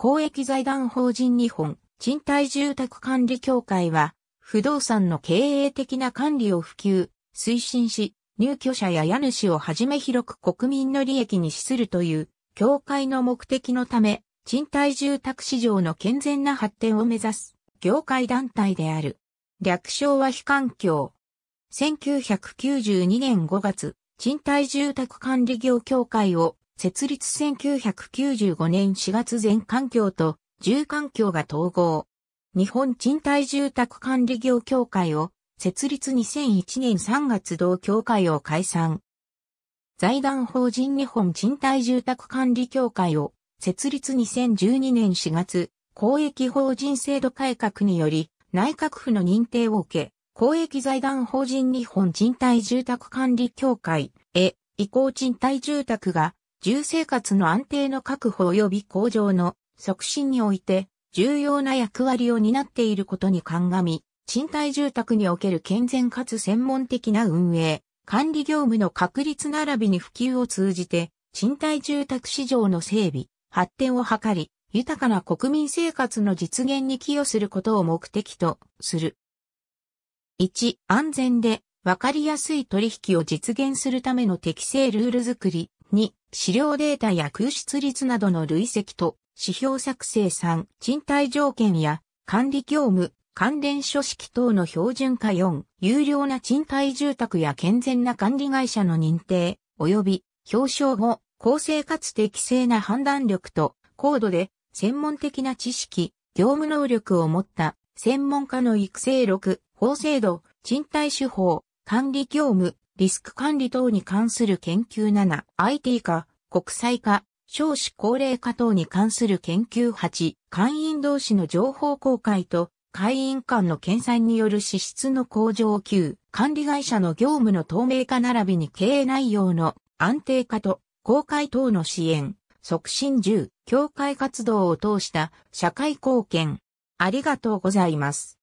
公益財団法人日本賃貸住宅管理協会は、不動産の経営的な管理を普及、推進し、入居者や家主をはじめ広く国民の利益に資するという、協会の目的のため、賃貸住宅市場の健全な発展を目指す、業界団体である。略称は非環境。1992年5月、賃貸住宅管理業協会を設立1995年4月全環境と住環境が統合。日本賃貸住宅管理業協会を設立2001年3月同協会を解散。財団法人日本賃貸住宅管理協会を設立2012年4月、公益法人制度改革により内閣府の認定を受け、公益財団法人日本賃貸住宅管理協会へ移行賃貸住宅が住生活の安定の確保及び向上の促進において重要な役割を担っていることに鑑み、賃貸住宅における健全かつ専門的な運営、管理業務の確立並びに普及を通じて、賃貸住宅市場の整備、発展を図り、豊かな国民生活の実現に寄与することを目的とする。1、安全で分かりやすい取引を実現するための適正ルールづくり。2、資料データや空室率などの累積と、指標作成3、賃貸条件や管理業務、関連書式等の標準化4、有料な賃貸住宅や健全な管理会社の認定、及び表彰後、公正かつ適正な判断力と、高度で専門的な知識、業務能力を持った専門家の育成6、法制度、賃貸手法、管理業務、リスク管理等に関する研究7、IT 化、国際化、少子高齢化等に関する研究8、会員同士の情報公開と会員間の検査による支出の向上9、管理会社の業務の透明化並びに経営内容の安定化と公開等の支援、促進10、協会活動を通した社会貢献。ありがとうございます。